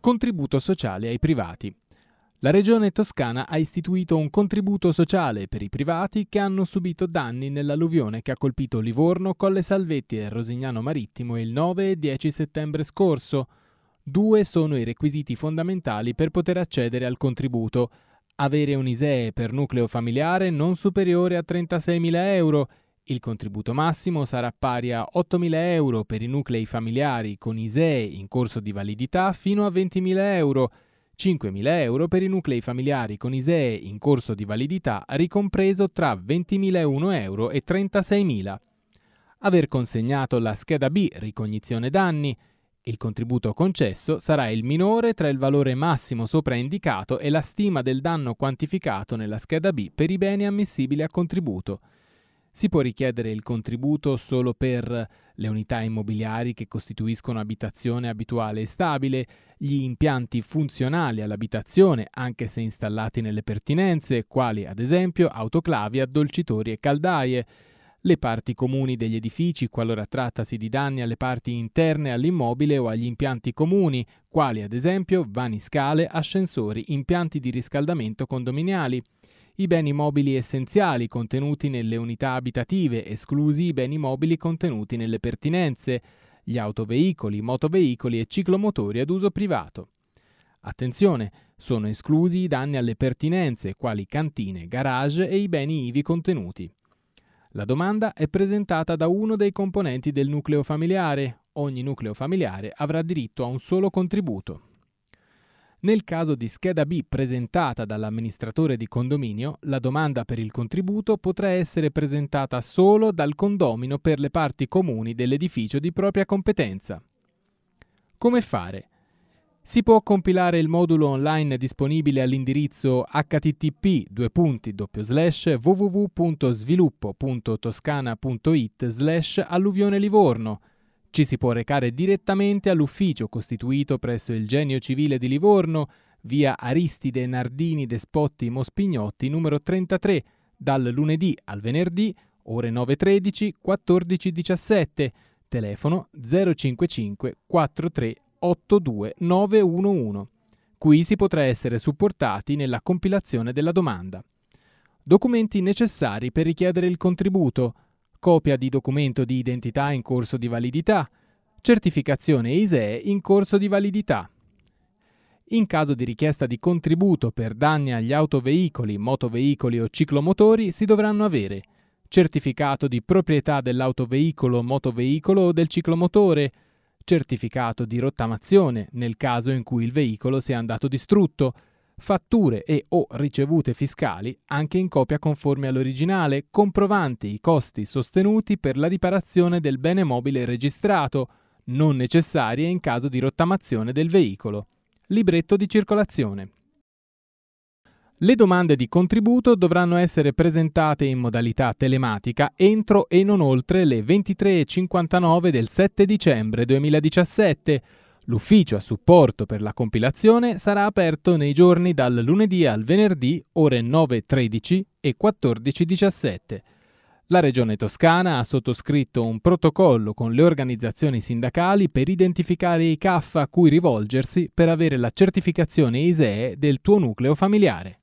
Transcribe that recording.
Contributo sociale ai privati. La regione toscana ha istituito un contributo sociale per i privati che hanno subito danni nell'alluvione che ha colpito Livorno, Colle Salvetti e Rosignano Marittimo il 9 e 10 settembre scorso. Due sono i requisiti fondamentali per poter accedere al contributo. Avere un ISEE per nucleo familiare non superiore a 36.000 euro il contributo massimo sarà pari a 8.000 euro per i nuclei familiari con ISEE in corso di validità fino a 20.000 euro, 5.000 euro per i nuclei familiari con ISEE in corso di validità ricompreso tra 20.001 euro e 36.000. Aver consegnato la scheda B ricognizione danni, il contributo concesso sarà il minore tra il valore massimo sopraindicato e la stima del danno quantificato nella scheda B per i beni ammissibili a contributo. Si può richiedere il contributo solo per le unità immobiliari che costituiscono abitazione abituale e stabile, gli impianti funzionali all'abitazione anche se installati nelle pertinenze, quali ad esempio autoclavi, addolcitori e caldaie, le parti comuni degli edifici qualora trattasi di danni alle parti interne all'immobile o agli impianti comuni, quali ad esempio vani scale, ascensori, impianti di riscaldamento condominiali i beni mobili essenziali contenuti nelle unità abitative, esclusi i beni mobili contenuti nelle pertinenze, gli autoveicoli, motoveicoli e ciclomotori ad uso privato. Attenzione, sono esclusi i danni alle pertinenze, quali cantine, garage e i beni ivi contenuti. La domanda è presentata da uno dei componenti del nucleo familiare. Ogni nucleo familiare avrà diritto a un solo contributo. Nel caso di scheda B presentata dall'amministratore di condominio, la domanda per il contributo potrà essere presentata solo dal condomino per le parti comuni dell'edificio di propria competenza. Come fare? Si può compilare il modulo online disponibile all'indirizzo http www.sviluppo.toscana.it alluvione livorno ci si può recare direttamente all'ufficio costituito presso il Genio Civile di Livorno, via Aristide Nardini Despotti Mospignotti numero 33, dal lunedì al venerdì, ore 9.13, 14.17, telefono 055 43 82 911. Qui si potrà essere supportati nella compilazione della domanda. Documenti necessari per richiedere il contributo copia di documento di identità in corso di validità, certificazione ISEE in corso di validità. In caso di richiesta di contributo per danni agli autoveicoli, motoveicoli o ciclomotori si dovranno avere certificato di proprietà dell'autoveicolo, motoveicolo o del ciclomotore, certificato di rottamazione nel caso in cui il veicolo sia andato distrutto, fatture e o ricevute fiscali anche in copia conforme all'originale, comprovanti i costi sostenuti per la riparazione del bene mobile registrato, non necessarie in caso di rottamazione del veicolo. Libretto di circolazione. Le domande di contributo dovranno essere presentate in modalità telematica entro e non oltre le 23.59 del 7 dicembre 2017 L'ufficio a supporto per la compilazione sarà aperto nei giorni dal lunedì al venerdì ore 9.13 e 14.17. La Regione Toscana ha sottoscritto un protocollo con le organizzazioni sindacali per identificare i CAF a cui rivolgersi per avere la certificazione ISEE del tuo nucleo familiare.